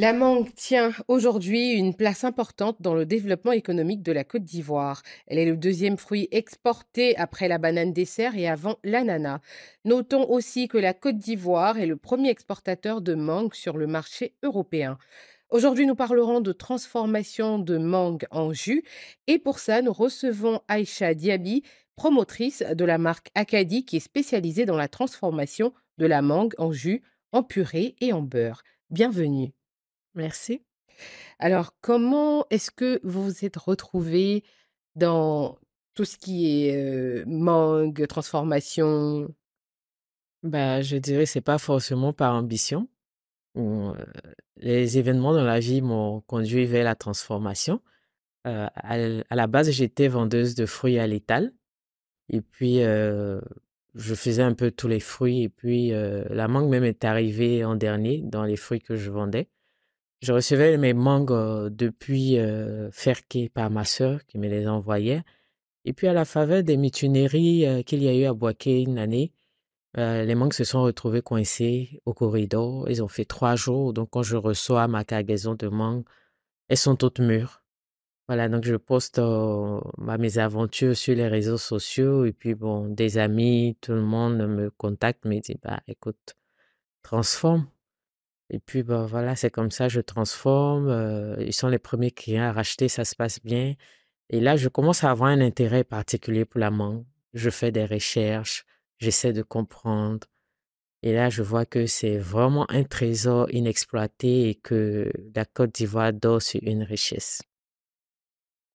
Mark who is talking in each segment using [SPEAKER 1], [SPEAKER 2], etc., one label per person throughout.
[SPEAKER 1] La mangue tient aujourd'hui une place importante dans le développement économique de la Côte d'Ivoire. Elle est le deuxième fruit exporté après la banane dessert et avant l'ananas. Notons aussi que la Côte d'Ivoire est le premier exportateur de mangue sur le marché européen. Aujourd'hui, nous parlerons de transformation de mangue en jus et pour ça, nous recevons Aïcha Diaby, promotrice de la marque Acadie qui est spécialisée dans la transformation de la mangue en jus, en purée et en beurre. Bienvenue. Merci. Alors, comment est-ce que vous vous êtes retrouvé dans tout ce qui est mangue, transformation?
[SPEAKER 2] Bah, je dirais c'est pas forcément par ambition. les événements dans la vie m'ont conduit vers la transformation. à, la base, j'étais vendeuse de fruits à l'étal. Et puis, je faisais un peu tous les fruits. Et puis, la mangue même est arrivée en dernier dans les fruits que je vendais. Je recevais mes mangues euh, depuis euh, Ferqué par ma sœur qui me les envoyait. Et puis à la faveur des mituneries euh, qu'il y a eu à Boaké une année, les mangues se sont retrouvées coincées au corridor. Ils ont fait trois jours. Donc quand je reçois ma cargaison de mangues, elles sont toutes mûres. Voilà, donc je poste mes aventures sur les réseaux sociaux et puis bon, des amis, tout le monde me contacte, me dit bah écoute, transforme et puis, ben, voilà, c'est comme ça, je transforme. Euh, ils sont les premiers clients à racheter, ça se passe bien. Et là, je commence à avoir un intérêt particulier pour la mangue. Je fais des recherches, j'essaie de comprendre. Et là, je vois que c'est vraiment un trésor inexploité et que la Côte d'Ivoire dort sur une richesse.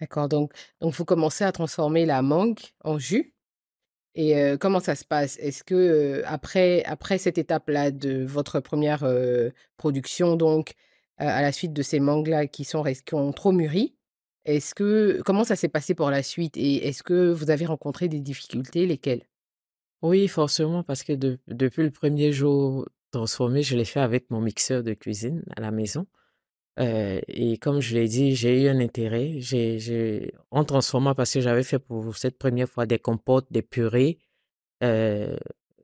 [SPEAKER 1] D'accord. Donc, donc, vous commencez à transformer la mangue en jus et comment ça se passe Est-ce que après, après cette étape-là de votre première production, donc à la suite de ces mangas qui sont qui ont trop mûri, est-ce que comment ça s'est passé pour la suite et est-ce que vous avez rencontré des difficultés, lesquelles
[SPEAKER 2] Oui, forcément, parce que depuis le premier jour transformé, je l'ai fait avec mon mixeur de cuisine à la maison. Euh, et comme je l'ai dit, j'ai eu un intérêt. J'ai, en transformant, parce que j'avais fait pour cette première fois des compotes, des purées, euh,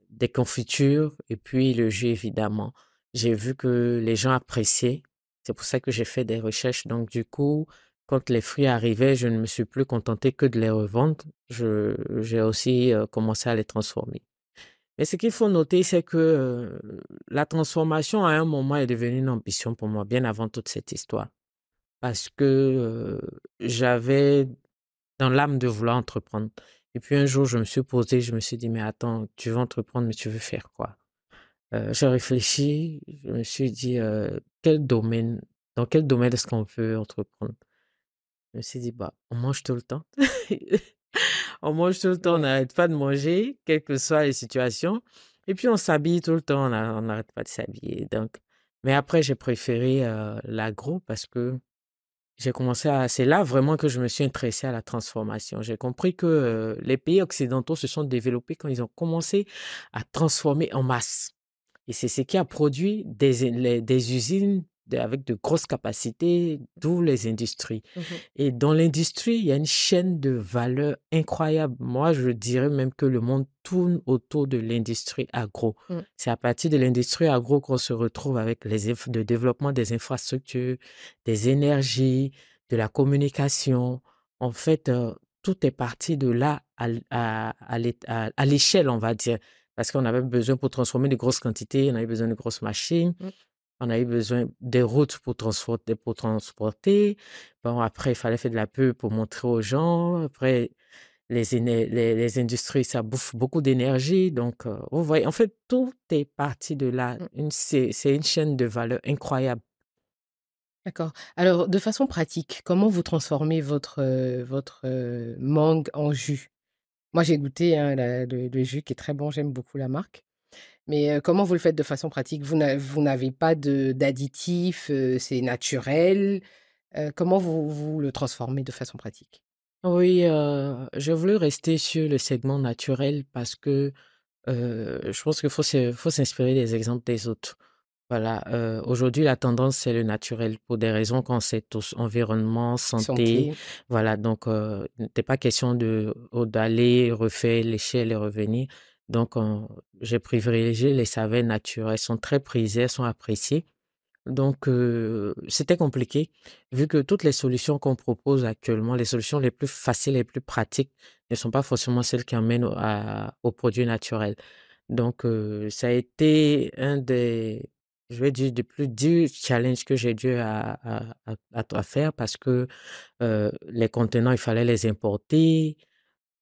[SPEAKER 2] des confitures et puis le jus, évidemment. J'ai vu que les gens appréciaient. C'est pour ça que j'ai fait des recherches. Donc, du coup, quand les fruits arrivaient, je ne me suis plus contenté que de les revendre. j'ai aussi euh, commencé à les transformer. Mais ce qu'il faut noter, c'est que euh, la transformation à un moment est devenue une ambition pour moi, bien avant toute cette histoire. Parce que euh, j'avais dans l'âme de vouloir entreprendre. Et puis un jour, je me suis posé, je me suis dit, mais attends, tu veux entreprendre, mais tu veux faire quoi euh, J'ai réfléchi, je me suis dit, euh, quel domaine, dans quel domaine est-ce qu'on peut entreprendre Je me suis dit, bah, on mange tout le temps. on oh, mange tout le temps, on n'arrête pas de manger, quelles que soient les situations. Et puis, on s'habille tout le temps, on n'arrête pas de s'habiller. Donc, mais après, j'ai préféré euh, l'agro parce que j'ai commencé à. C'est là vraiment que je me suis intéressé à la transformation. J'ai compris que euh, les pays occidentaux se sont développés quand ils ont commencé à transformer en masse. Et c'est ce qui a produit des, des usines avec de grosses capacités, d'où les industries. Mmh Et dans l'industrie, il y a une chaîne de valeur incroyable. Moi, je dirais même que le monde tourne autour de l'industrie agro. Mmh. C'est à partir de l'industrie agro qu'on se retrouve avec les le développement des infrastructures, des énergies, de la communication. En fait, euh, tout est parti de là à, à, à, l'échelle, on va dire. Parce qu'on avait besoin pour transformer de grosses quantités, on avait besoin de grosses machines. Mmh. On a besoin des routes pour transporter. Pour transporter. Bon, après, il fallait faire de la pub pour montrer aux gens. Après, les, les, industries, ça bouffe beaucoup d'énergie. Donc, euh, vous voyez, en fait, tout est parti de là. Mmh. C'est une chaîne de valeur incroyable.
[SPEAKER 1] D'accord. Alors, de façon pratique, comment vous transformez votre, euh, votre euh, mangue en jus Moi, j'ai goûté hein, le, jus qui est très bon, j'aime beaucoup la marque. Mais comment vous le faites de façon pratique Vous n'avez pas d'additifs, c'est naturel. comment vous, vous le transformez de façon pratique
[SPEAKER 2] Oui, je voulais rester sur le segment naturel parce que je pense qu'il faut, faut s'inspirer des exemples des autres. Voilà, aujourd'hui la tendance c'est le naturel pour des raisons qu'on sait tous, environnement, santé, voilà, donc euh, n'était pas question de oh, d'aller refaire l'échelle et revenir. Donc, j'ai privilégié les savets naturels, Elles sont très prisées, elles sont appréciées. Donc, euh, c'était compliqué, vu que toutes les solutions qu'on propose actuellement, les solutions les plus faciles, et les plus pratiques, ne sont pas forcément celles qui amènent aux produits naturels. Donc, euh, ça a été un des, je vais dire, plus durs challenges que j'ai dû à, faire parce que euh, les contenants, il fallait les importer,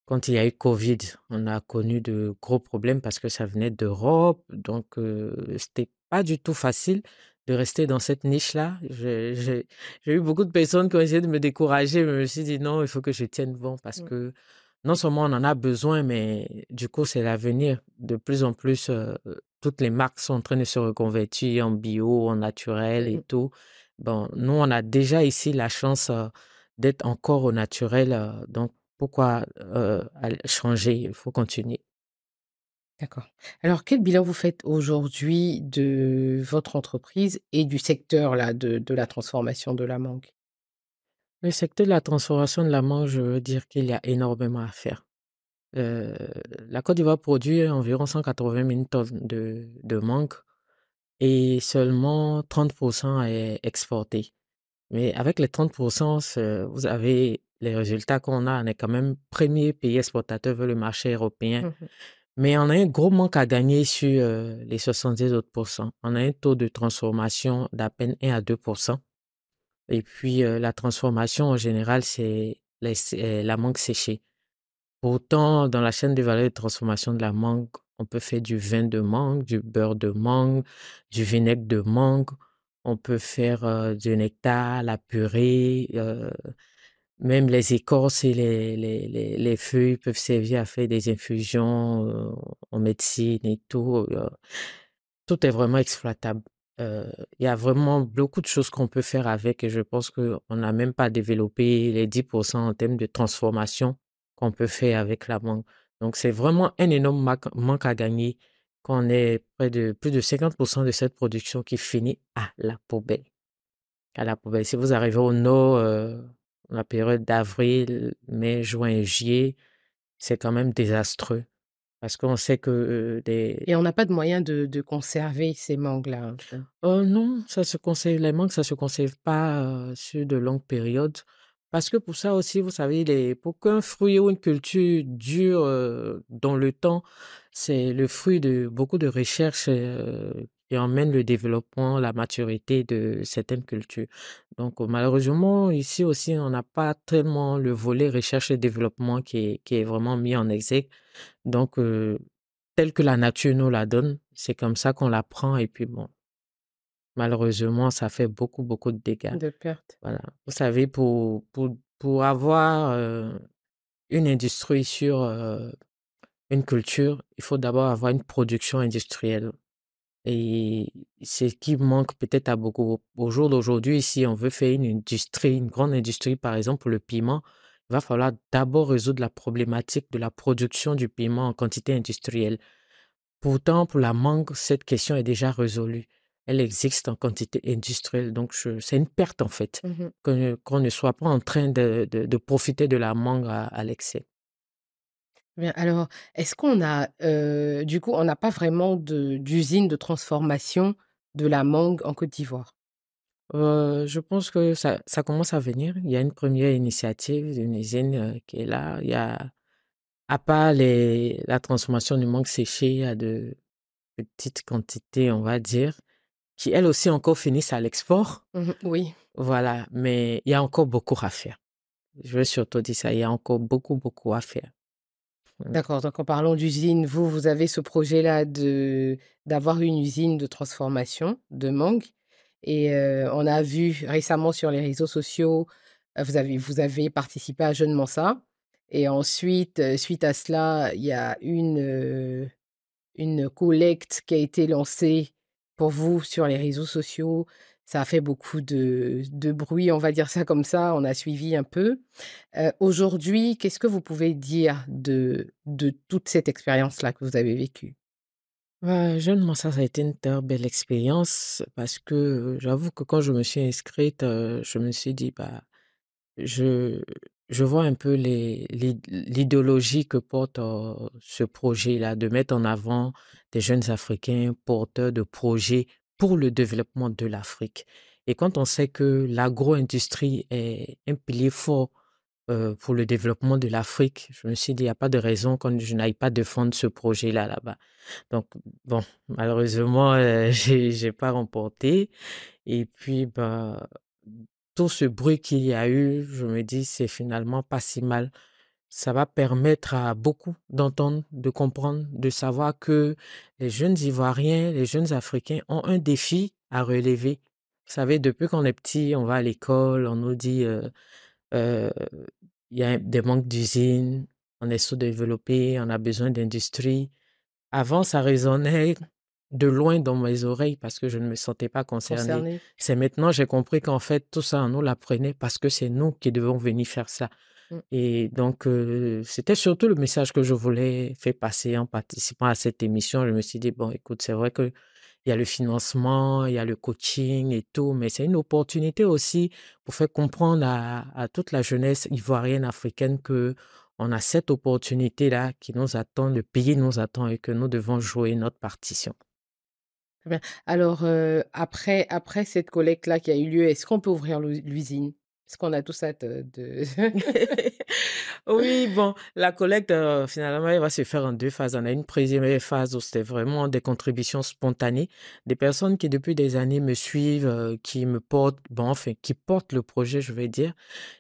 [SPEAKER 2] quand il y a eu Covid, on a connu de gros problèmes parce que ça venait d'Europe, donc euh, c'était pas du tout facile de rester dans cette niche-là. J'ai eu beaucoup de personnes qui ont essayé de me décourager, mais je me suis dit non, il faut que je tienne bon parce que non seulement on en a besoin, mais du coup, c'est l'avenir. De plus en plus, euh, toutes les marques sont en train de se reconvertir en bio, en naturel et mmh. tout. Bon, nous, on a déjà ici la chance euh, d'être encore au naturel. Euh, donc, pourquoi changer? Il faut continuer.
[SPEAKER 1] D'accord. Alors, quel bilan vous faites aujourd'hui de votre entreprise et du secteur là, de, la transformation de la mangue?
[SPEAKER 2] Le secteur de la transformation de la mangue, je veux dire qu'il y a énormément à faire. la Côte d'Ivoire produit environ 180 000 tonnes de, de mangue et seulement 30 est exporté. Mais avec les 30%, vous avez les résultats qu'on a. On est quand même premier pays exportateur vers le marché européen. Mmh Mais on a un gros manque à gagner sur euh, les 70 autres On a un taux de transformation d'à peine 1 à 2 Et puis, euh, la transformation, en général, c'est euh, la mangue séchée. Pourtant, dans la chaîne de valeur de transformation de la mangue, on peut faire du vin de mangue, du beurre de mangue, du vinaigre de mangue. On peut faire du nectar, la purée, même les écorces et les, feuilles peuvent servir à faire des infusions en médecine et tout. tout est vraiment exploitable. Il y a vraiment beaucoup de choses qu'on peut faire avec et je pense qu'on n'a même pas développé les 10% en termes de transformation qu'on peut faire avec la mangue. Donc c'est vraiment un énorme manque à gagner qu'on est près de plus de 50% de cette production qui finit à la poubelle. À la poubelle. Si vous arrivez au nord, euh, la période d'avril, mai, juin et juillet, c'est quand même désastreux. Parce qu'on sait que des... Euh,
[SPEAKER 1] et on n'a pas de moyen de, de conserver ces mangues-là.
[SPEAKER 2] Oh non, ça se conserve, les mangues, ça ne se conserve pas euh, sur de longues périodes. Parce que pour ça aussi, vous savez, les, pour qu'un fruit ou une culture dure dans le temps, c'est le fruit de beaucoup de recherches euh, qui emmènent le développement, la maturité de certaines cultures. Donc, euh, malheureusement, ici aussi, on n'a pas tellement le volet recherche et développement qui est, qui est vraiment mis en exergue. Donc, euh, tel que la nature nous la donne, c'est comme ça qu'on la prend Et puis, bon, malheureusement, ça fait beaucoup, beaucoup de dégâts. De pertes. Voilà. Vous savez, pour, pour, pour avoir une industrie sur une culture, il faut d'abord avoir une production industrielle. Et c'est ce qui manque peut-être à beaucoup. Au jour d'aujourd'hui, si on veut faire une industrie, une grande industrie, par exemple pour le piment, il va falloir d'abord résoudre la problématique de la production du piment en quantité industrielle. Pourtant, pour la mangue, cette question est déjà résolue. Elle existe en quantité industrielle. Donc, c'est une perte, en fait, mmh qu'on ne soit pas en train de, de, profiter de la mangue à, à l'excès
[SPEAKER 1] alors, est-ce qu'on a, du coup, on n'a pas vraiment de d'usine de transformation de la mangue en Côte d'Ivoire?
[SPEAKER 2] je pense que ça commence à venir. Il y a une première initiative d'une usine, qui est là. Il y a à part la transformation du mangue séché, à de petites quantités, on va dire, qui elles aussi encore finissent à l'export.
[SPEAKER 1] Mmh oui.
[SPEAKER 2] Voilà, mais il y a encore beaucoup à faire. Je veux surtout dire ça, il y a encore beaucoup, beaucoup à faire.
[SPEAKER 1] D'accord. Donc, en parlant d'usine, vous, vous avez ce projet-là d'avoir une usine de transformation de mangue. Et euh, on a vu récemment sur les réseaux sociaux, euh, vous avez, vous avez participé à Jeune Mansa. Et ensuite, euh, suite à cela, il y a une, une collecte qui a été lancée pour vous sur les réseaux sociaux ça a fait beaucoup de, bruit, on va dire ça comme ça, on a suivi un peu. Euh, aujourd'hui, qu'est-ce que vous pouvez dire de, de toute cette expérience-là que vous avez vécue
[SPEAKER 2] bah, Jeune ça, ça a été une très belle expérience parce que j'avoue que quand je me suis inscrite, euh, je me suis dit, bah, je, je vois un peu l'idéologie les, que porte euh, ce projet-là, de mettre en avant des jeunes Africains porteurs de projets pour le développement de l'Afrique. Et quand on sait que l'agro-industrie est un pilier fort euh, pour le développement de l'Afrique, je me suis dit, il n'y a pas de raison que je n'aille pas défendre ce projet-là là-bas. Donc, bon, malheureusement, euh, je n'ai pas remporté. Et puis, bah, tout ce bruit qu'il y a eu, je me dis, c'est finalement pas si mal ça va permettre à beaucoup d'entendre, de comprendre, de savoir que les jeunes Ivoiriens, les jeunes Africains ont un défi à relever. Vous savez, depuis qu'on est petit, on va à l'école, on nous dit euh, euh, il y a des manques d'usines, on est sous-développé, on a besoin d'industrie. Avant, ça résonnait de loin dans mes oreilles parce que je ne me sentais pas concernée. C'est maintenant j'ai compris qu'en fait, tout ça, on nous l'apprenait parce que c'est nous qui devons venir faire ça. Mmh. Et donc, c'était surtout le message que je voulais faire passer en participant à cette émission. Je me suis dit, bon, écoute, c'est vrai que il y a le financement, il y a le coaching et tout, mais c'est une opportunité aussi pour faire comprendre à, toute la jeunesse ivoirienne, africaine, que on a cette opportunité-là qui nous attend, le pays nous attend et que nous devons jouer notre partition.
[SPEAKER 1] Alors, après, après cette collecte-là qui a eu lieu, est-ce qu'on peut ouvrir l'usine est-ce qu'on a tous cette... de...
[SPEAKER 2] oui, bon, la collecte, finalement, elle va se faire en deux phases. On a une première phase où c'était vraiment des contributions spontanées, des personnes qui depuis des années me suivent, qui me portent, bon, enfin, qui portent le projet, je vais dire,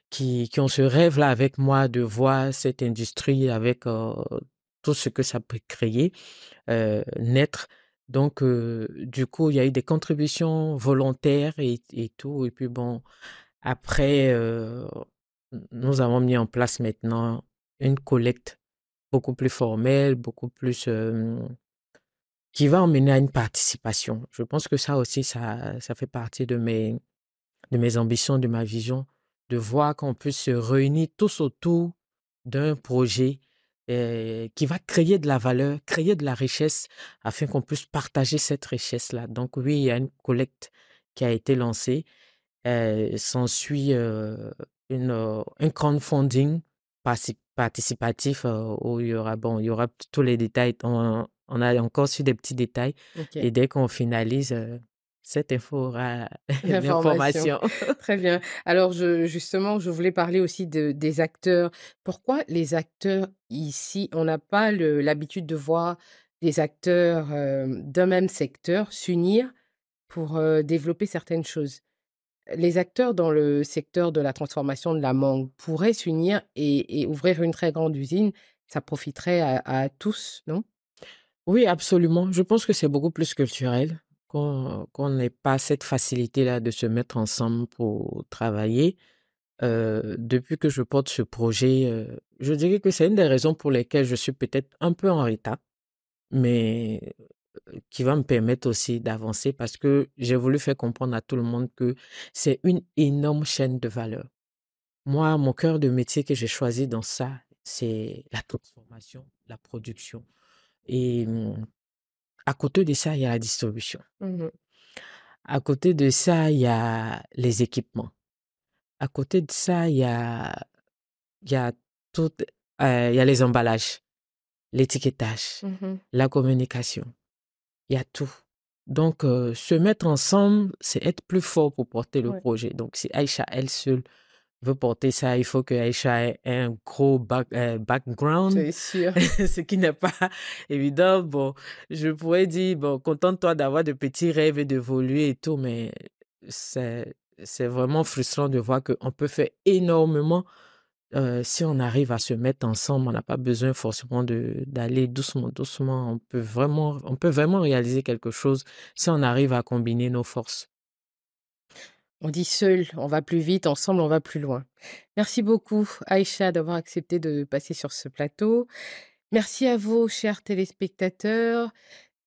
[SPEAKER 2] qui, qui ont ce rêve-là avec moi de voir cette industrie avec tout ce que ça peut créer, naître. Donc, du coup, il y a eu des contributions volontaires et, et tout. Et puis, bon, après, euh, nous avons mis en place maintenant une collecte beaucoup plus formelle, beaucoup plus... Euh, qui va emmener à une participation. Je pense que ça aussi, ça, ça fait partie de mes, de mes ambitions, de ma vision, de voir qu'on puisse se réunir tous autour d'un projet euh, qui va créer de la valeur, créer de la richesse, afin qu'on puisse partager cette richesse-là. Donc oui, il y a une collecte qui a été lancée euh, s'ensuit euh, euh, un crowdfunding participatif où il y aura, bon, il y aura tous les détails. On, on a encore su des petits détails. Et dès qu'on finalise, cette info aura l'information.
[SPEAKER 1] Très bien. Alors, je, justement, je voulais parler aussi des acteurs. Pourquoi les acteurs ici, on n'a pas l'habitude de voir des acteurs d'un même secteur s'unir pour développer certaines choses les acteurs dans le secteur de la transformation de la mangue pourraient s'unir et,
[SPEAKER 2] ouvrir une très grande usine, ça profiterait à, tous, non Oui, absolument. Je pense que c'est beaucoup plus culturel qu'on n'ait pas cette facilité-là de se mettre ensemble pour travailler. Euh, depuis que je porte ce projet, euh, je dirais que c'est une des raisons pour lesquelles je suis peut-être un peu en retard. Mais euh, qui va me permettre aussi d'avancer parce que j'ai voulu faire comprendre à tout le monde que c'est une énorme chaîne de valeur. Moi, mon cœur de métier que j'ai choisi dans ça, c'est la transformation, la production. Et mmh, à côté de ça, il y a la distribution. Mmh à côté de ça, il y a les équipements. À côté de ça, il y a, il y a euh, il y a les emballages, l'étiquetage, mmh la communication y a tout. Donc, euh, se mettre ensemble, c'est être plus fort pour porter le projet. Donc, si Aïcha, elle seule, veut porter ça, il faut que Aïcha ait un gros euh, background. C'est sûr. ce qui n'est pas évident. Bon, je pourrais dire, bon, contente-toi d'avoir de petits rêves et d'évoluer et tout, mais c'est, c'est vraiment frustrant de voir qu'on peut faire énormément euh, si on arrive à se mettre ensemble, on n'a pas besoin forcément d'aller doucement, doucement. On peut, vraiment, on peut vraiment réaliser quelque chose si on arrive à combiner nos forces.
[SPEAKER 1] On dit seul, on va plus vite, ensemble, on va plus loin. Merci beaucoup, Aïcha, d'avoir accepté de passer sur ce plateau. Merci à vous, chers téléspectateurs.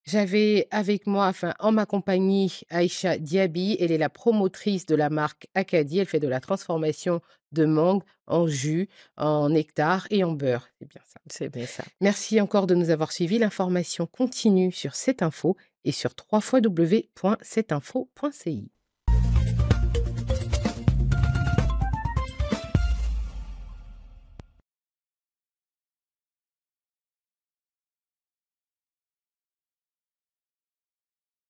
[SPEAKER 1] J'avais avec moi, enfin en ma compagnie, Aïcha Diaby. Elle est la promotrice de la marque Acadie. Elle fait de la transformation de mangue en jus, en nectar et en beurre. C'est bien ça. Merci encore de nous avoir suivis. L'information continue sur cette info et sur www.setinfo.ci.